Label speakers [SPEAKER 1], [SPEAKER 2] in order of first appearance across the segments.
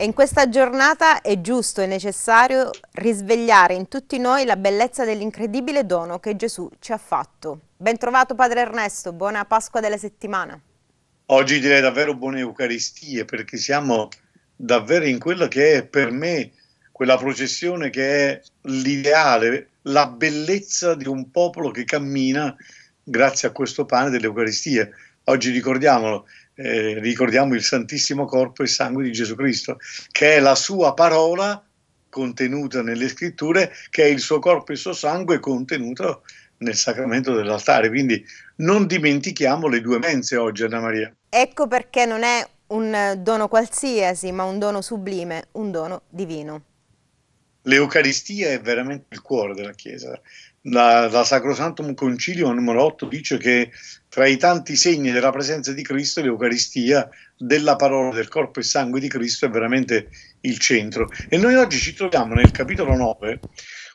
[SPEAKER 1] E in questa giornata è giusto e necessario risvegliare in tutti noi la bellezza dell'incredibile dono che Gesù ci ha fatto. Bentrovato Padre Ernesto, buona Pasqua della settimana.
[SPEAKER 2] Oggi direi davvero buone Eucaristie perché siamo davvero in quella che è per me quella processione che è l'ideale, la bellezza di un popolo che cammina grazie a questo pane dell'Eucaristia. Oggi ricordiamolo, eh, ricordiamo il Santissimo Corpo e Sangue di Gesù Cristo, che è la sua parola contenuta nelle scritture, che è il suo corpo e il suo sangue contenuto nel sacramento dell'altare. Quindi non dimentichiamo le due menze oggi, Anna Maria.
[SPEAKER 1] Ecco perché non è un dono qualsiasi, ma un dono sublime, un dono divino.
[SPEAKER 2] L'Eucaristia è veramente il cuore della Chiesa la, la Sacrosantum Concilio numero 8 dice che tra i tanti segni della presenza di Cristo l'Eucaristia della parola del corpo e sangue di Cristo è veramente il centro. E noi oggi ci troviamo nel capitolo 9,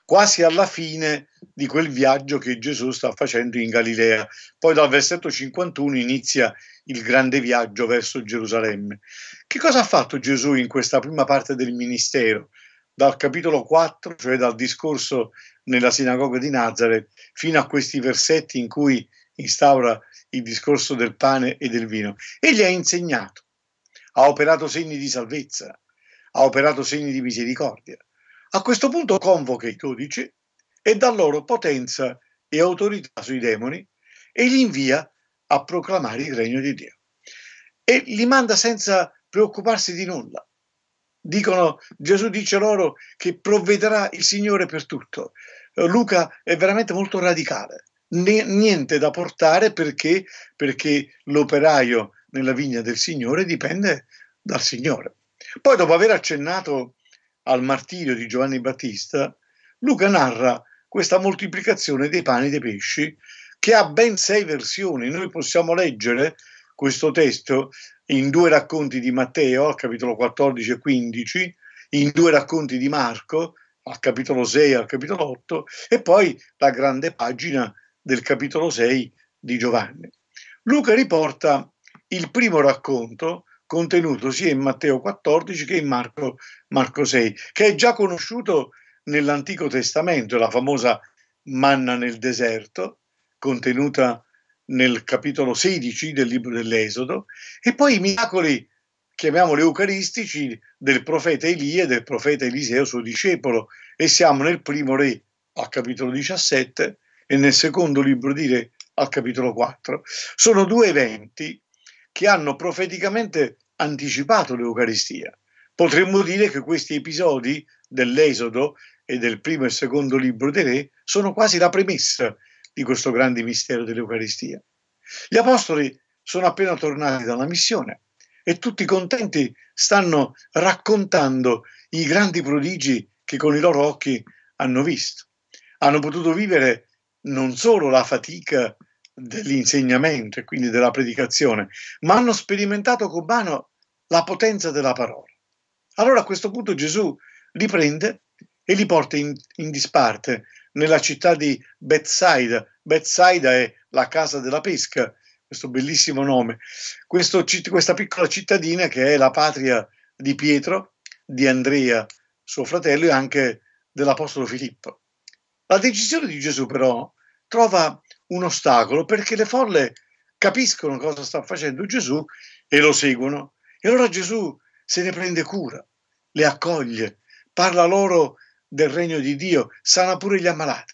[SPEAKER 2] quasi alla fine di quel viaggio che Gesù sta facendo in Galilea. Poi dal versetto 51 inizia il grande viaggio verso Gerusalemme. Che cosa ha fatto Gesù in questa prima parte del ministero? dal capitolo 4, cioè dal discorso nella sinagoga di Nazareth, fino a questi versetti in cui instaura il discorso del pane e del vino. Egli ha insegnato, ha operato segni di salvezza, ha operato segni di misericordia. A questo punto convoca i dodici e dà loro potenza e autorità sui demoni e li invia a proclamare il regno di Dio. E li manda senza preoccuparsi di nulla, dicono, Gesù dice loro che provvederà il Signore per tutto. Eh, Luca è veramente molto radicale, niente da portare perché, perché l'operaio nella vigna del Signore dipende dal Signore. Poi dopo aver accennato al martirio di Giovanni Battista, Luca narra questa moltiplicazione dei pani e dei pesci che ha ben sei versioni. Noi possiamo leggere questo testo in due racconti di Matteo, al capitolo 14 e 15, in due racconti di Marco, al capitolo 6 e al capitolo 8, e poi la grande pagina del capitolo 6 di Giovanni. Luca riporta il primo racconto contenuto sia in Matteo 14 che in Marco, Marco 6, che è già conosciuto nell'Antico Testamento, la famosa manna nel deserto, contenuta nel capitolo 16 del libro dell'Esodo, e poi i miracoli, chiamiamoli eucaristici, del profeta Elia e del profeta Eliseo, suo discepolo, e siamo nel primo re al capitolo 17 e nel secondo libro di re al capitolo 4. Sono due eventi che hanno profeticamente anticipato l'Eucaristia. Potremmo dire che questi episodi dell'Esodo e del primo e secondo libro di Re sono quasi la premessa di questo grande mistero dell'Eucaristia. Gli apostoli sono appena tornati dalla missione e tutti contenti stanno raccontando i grandi prodigi che con i loro occhi hanno visto. Hanno potuto vivere non solo la fatica dell'insegnamento e quindi della predicazione, ma hanno sperimentato con mano la potenza della parola. Allora a questo punto Gesù li prende e li porta in, in disparte nella città di Bethsaida. Bethsaida è la casa della pesca, questo bellissimo nome. Questo, questa piccola cittadina che è la patria di Pietro, di Andrea, suo fratello, e anche dell'Apostolo Filippo. La decisione di Gesù però trova un ostacolo perché le folle capiscono cosa sta facendo Gesù e lo seguono. E allora Gesù se ne prende cura, le accoglie, parla loro del regno di Dio, sana pure gli ammalati.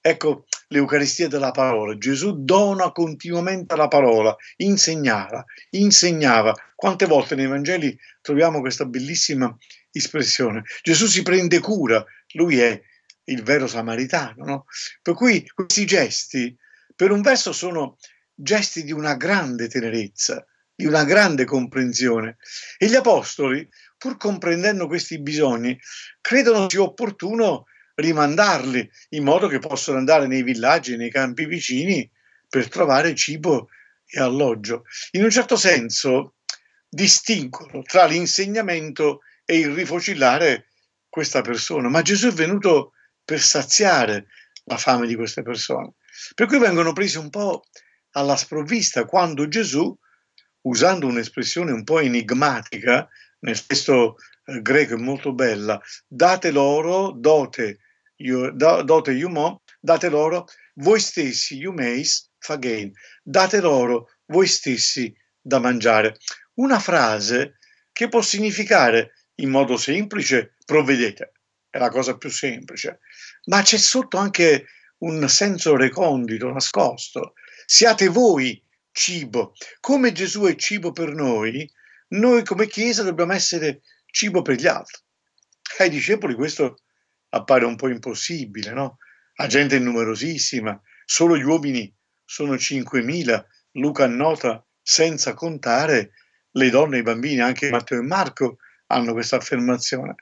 [SPEAKER 2] Ecco l'Eucaristia della parola. Gesù dona continuamente la parola, insegnava, insegnava. Quante volte nei Vangeli troviamo questa bellissima espressione. Gesù si prende cura, lui è il vero samaritano. No? Per cui questi gesti, per un verso, sono gesti di una grande tenerezza, di una grande comprensione. E gli apostoli pur comprendendo questi bisogni, credono sia opportuno rimandarli in modo che possano andare nei villaggi, nei campi vicini per trovare cibo e alloggio. In un certo senso distinguono tra l'insegnamento e il rifocillare questa persona, ma Gesù è venuto per saziare la fame di queste persone. Per cui vengono presi un po' alla sprovvista quando Gesù, usando un'espressione un po' enigmatica, nel testo eh, greco è molto bella, date loro, dote, dote iumo, date loro voi stessi, iumeis, fagein, date loro voi stessi da mangiare. Una frase che può significare in modo semplice provvedete, è la cosa più semplice, ma c'è sotto anche un senso recondito, nascosto. Siate voi cibo, come Gesù è cibo per noi, noi come Chiesa dobbiamo essere cibo per gli altri. Ai discepoli questo appare un po' impossibile, no? La gente è numerosissima, solo gli uomini sono 5.000, Luca nota senza contare le donne e i bambini, anche Matteo e Marco hanno questa affermazione.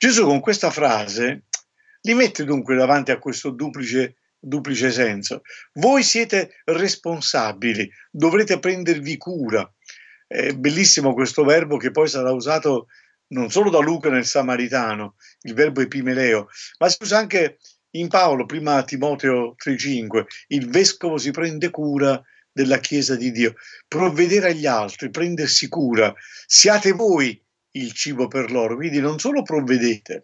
[SPEAKER 2] Gesù con questa frase li mette dunque davanti a questo duplice, duplice senso. Voi siete responsabili, dovrete prendervi cura è bellissimo questo verbo che poi sarà usato non solo da Luca nel Samaritano, il verbo epimeleo, ma si usa anche in Paolo, prima Timoteo 3:5, il vescovo si prende cura della Chiesa di Dio, provvedere agli altri, prendersi cura, siate voi il cibo per loro, quindi non solo provvedete,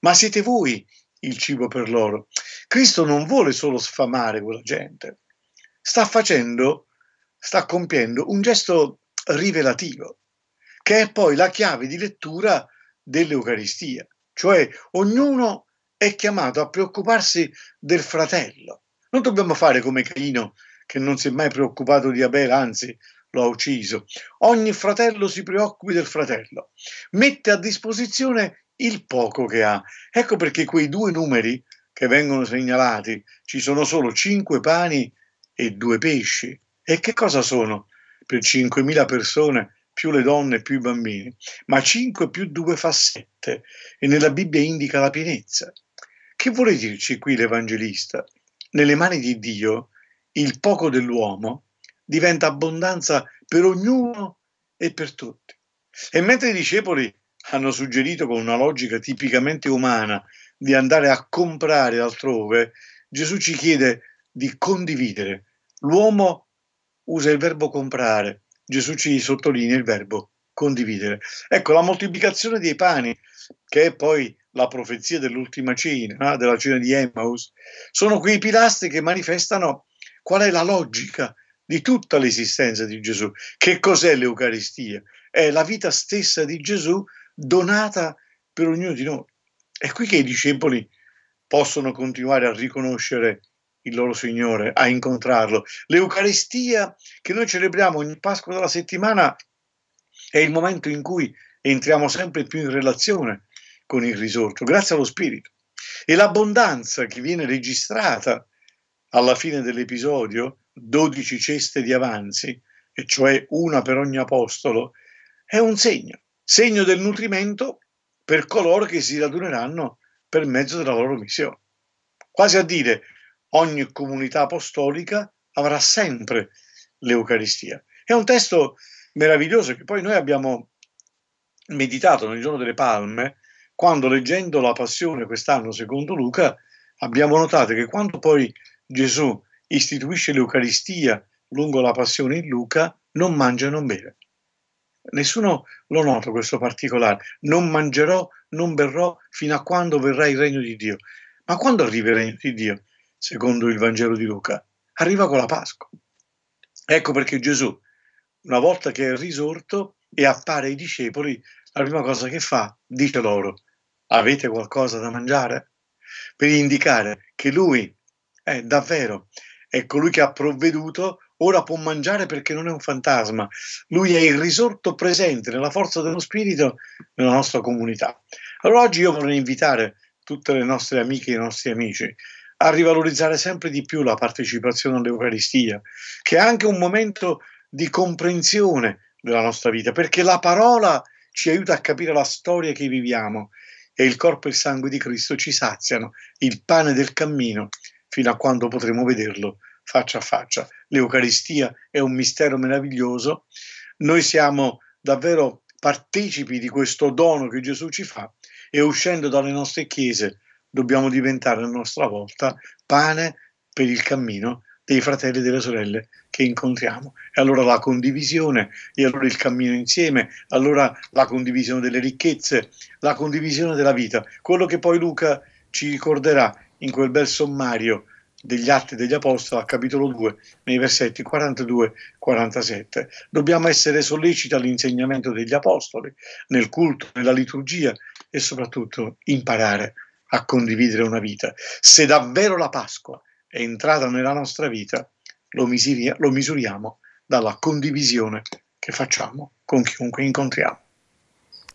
[SPEAKER 2] ma siete voi il cibo per loro. Cristo non vuole solo sfamare quella gente, sta facendo, sta compiendo un gesto rivelativo, che è poi la chiave di lettura dell'Eucaristia, cioè ognuno è chiamato a preoccuparsi del fratello. Non dobbiamo fare come Caino che non si è mai preoccupato di Abel, anzi lo ha ucciso. Ogni fratello si preoccupi del fratello, mette a disposizione il poco che ha. Ecco perché quei due numeri che vengono segnalati ci sono solo cinque pani e due pesci. E che cosa sono? per 5.000 persone, più le donne, più i bambini, ma 5 più 2 fa 7 e nella Bibbia indica la pienezza. Che vuole dirci qui l'Evangelista? Nelle mani di Dio il poco dell'uomo diventa abbondanza per ognuno e per tutti. E mentre i discepoli hanno suggerito con una logica tipicamente umana di andare a comprare altrove, Gesù ci chiede di condividere. L'uomo usa il verbo comprare, Gesù ci sottolinea il verbo condividere. Ecco, la moltiplicazione dei pani, che è poi la profezia dell'ultima cena, della cena di Emmaus, sono quei pilastri che manifestano qual è la logica di tutta l'esistenza di Gesù. Che cos'è l'Eucaristia? È la vita stessa di Gesù donata per ognuno di noi. È qui che i discepoli possono continuare a riconoscere il loro Signore, a incontrarlo. L'Eucaristia che noi celebriamo ogni Pasqua della settimana è il momento in cui entriamo sempre più in relazione con il risorto, grazie allo Spirito. E l'abbondanza che viene registrata alla fine dell'episodio, 12 ceste di avanzi, e cioè una per ogni apostolo, è un segno, segno del nutrimento per coloro che si raduneranno per mezzo della loro missione. Quasi a dire, ogni comunità apostolica avrà sempre l'Eucaristia. È un testo meraviglioso che poi noi abbiamo meditato nel giorno delle palme, quando leggendo la passione quest'anno secondo Luca abbiamo notato che quando poi Gesù istituisce l'Eucaristia lungo la passione in Luca, non mangia e non beve. Nessuno lo nota questo particolare, non mangerò, non berrò fino a quando verrà il regno di Dio. Ma quando arriva il regno di Dio? secondo il Vangelo di Luca, arriva con la Pasqua. Ecco perché Gesù, una volta che è risorto e appare ai discepoli, la prima cosa che fa, dice loro, avete qualcosa da mangiare? Per indicare che lui è davvero è colui che ha provveduto, ora può mangiare perché non è un fantasma. Lui è il risorto presente nella forza dello spirito nella nostra comunità. Allora oggi io vorrei invitare tutte le nostre amiche e i nostri amici a rivalorizzare sempre di più la partecipazione all'Eucaristia, che è anche un momento di comprensione della nostra vita, perché la parola ci aiuta a capire la storia che viviamo e il corpo e il sangue di Cristo ci saziano il pane del cammino fino a quando potremo vederlo faccia a faccia. L'Eucaristia è un mistero meraviglioso, noi siamo davvero partecipi di questo dono che Gesù ci fa e uscendo dalle nostre chiese dobbiamo diventare a nostra volta pane per il cammino dei fratelli e delle sorelle che incontriamo. E allora la condivisione, e allora il cammino insieme, allora la condivisione delle ricchezze, la condivisione della vita, quello che poi Luca ci ricorderà in quel bel sommario degli Atti degli Apostoli al capitolo 2, nei versetti 42-47. Dobbiamo essere solleciti all'insegnamento degli Apostoli, nel culto, nella liturgia e soprattutto imparare a condividere una vita. Se davvero la Pasqua è entrata nella nostra vita, lo, misiria, lo misuriamo dalla condivisione che facciamo con chiunque incontriamo.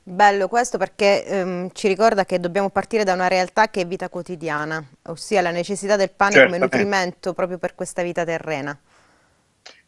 [SPEAKER 1] Bello questo perché ehm, ci ricorda che dobbiamo partire da una realtà che è vita quotidiana, ossia la necessità del pane Certamente. come nutrimento proprio per questa vita terrena.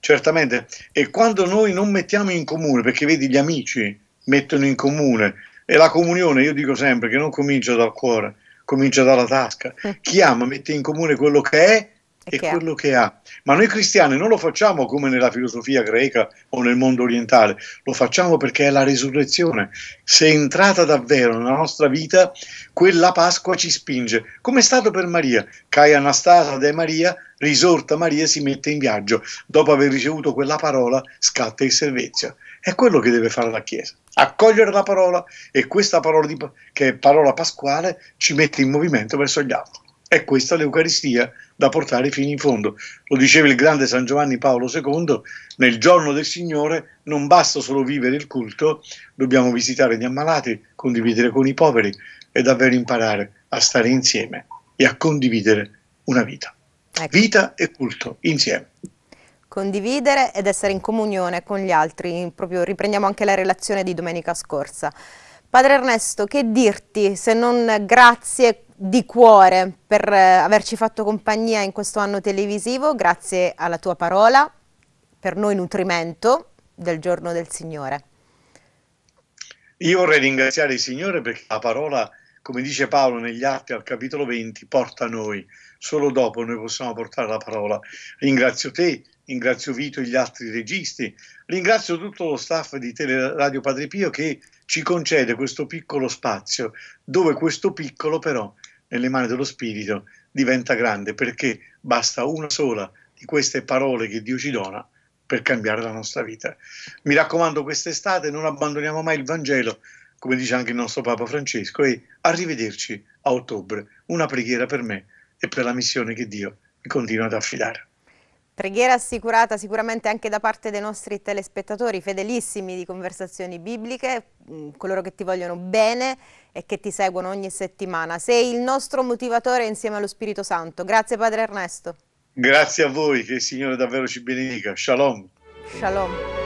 [SPEAKER 2] Certamente, e quando noi non mettiamo in comune, perché vedi gli amici mettono in comune, e la comunione io dico sempre che non comincia dal cuore, comincia dalla tasca. Chi ama mette in comune quello che è è che quello ha. che ha. Ma noi cristiani non lo facciamo come nella filosofia greca o nel mondo orientale, lo facciamo perché è la risurrezione. Se è entrata davvero nella nostra vita, quella Pasqua ci spinge, come è stato per Maria. Caia Anastasia de Maria, risorta Maria, si mette in viaggio. Dopo aver ricevuto quella parola, scatta il servizio. È quello che deve fare la Chiesa, accogliere la parola e questa parola, di, che è parola pasquale ci mette in movimento verso gli altri. È questa l'Eucaristia da portare fino in fondo. Lo diceva il grande San Giovanni Paolo II, nel giorno del Signore non basta solo vivere il culto, dobbiamo visitare gli ammalati, condividere con i poveri e davvero imparare a stare insieme e a condividere una vita. Ecco. Vita e culto insieme
[SPEAKER 1] condividere ed essere in comunione con gli altri, proprio riprendiamo anche la relazione di domenica scorsa. Padre Ernesto, che dirti se non grazie di cuore per eh, averci fatto compagnia in questo anno televisivo, grazie alla tua parola, per noi nutrimento del giorno del Signore.
[SPEAKER 2] Io vorrei ringraziare il Signore perché la parola, come dice Paolo negli Atti al capitolo 20, porta a noi, solo dopo noi possiamo portare la parola. Ringrazio te, ringrazio Vito e gli altri registi, ringrazio tutto lo staff di Teleradio Padre Pio che ci concede questo piccolo spazio, dove questo piccolo però nelle mani dello Spirito diventa grande perché basta una sola di queste parole che Dio ci dona per cambiare la nostra vita. Mi raccomando, quest'estate non abbandoniamo mai il Vangelo, come dice anche il nostro Papa Francesco, e arrivederci a ottobre. Una preghiera per me e per la missione che Dio mi continua ad affidare.
[SPEAKER 1] Preghiera assicurata sicuramente anche da parte dei nostri telespettatori fedelissimi di conversazioni bibliche, mm, coloro che ti vogliono bene e che ti seguono ogni settimana. Sei il nostro motivatore insieme allo Spirito Santo. Grazie Padre Ernesto.
[SPEAKER 2] Grazie a voi, che il Signore davvero ci benedica. Shalom.
[SPEAKER 1] Shalom.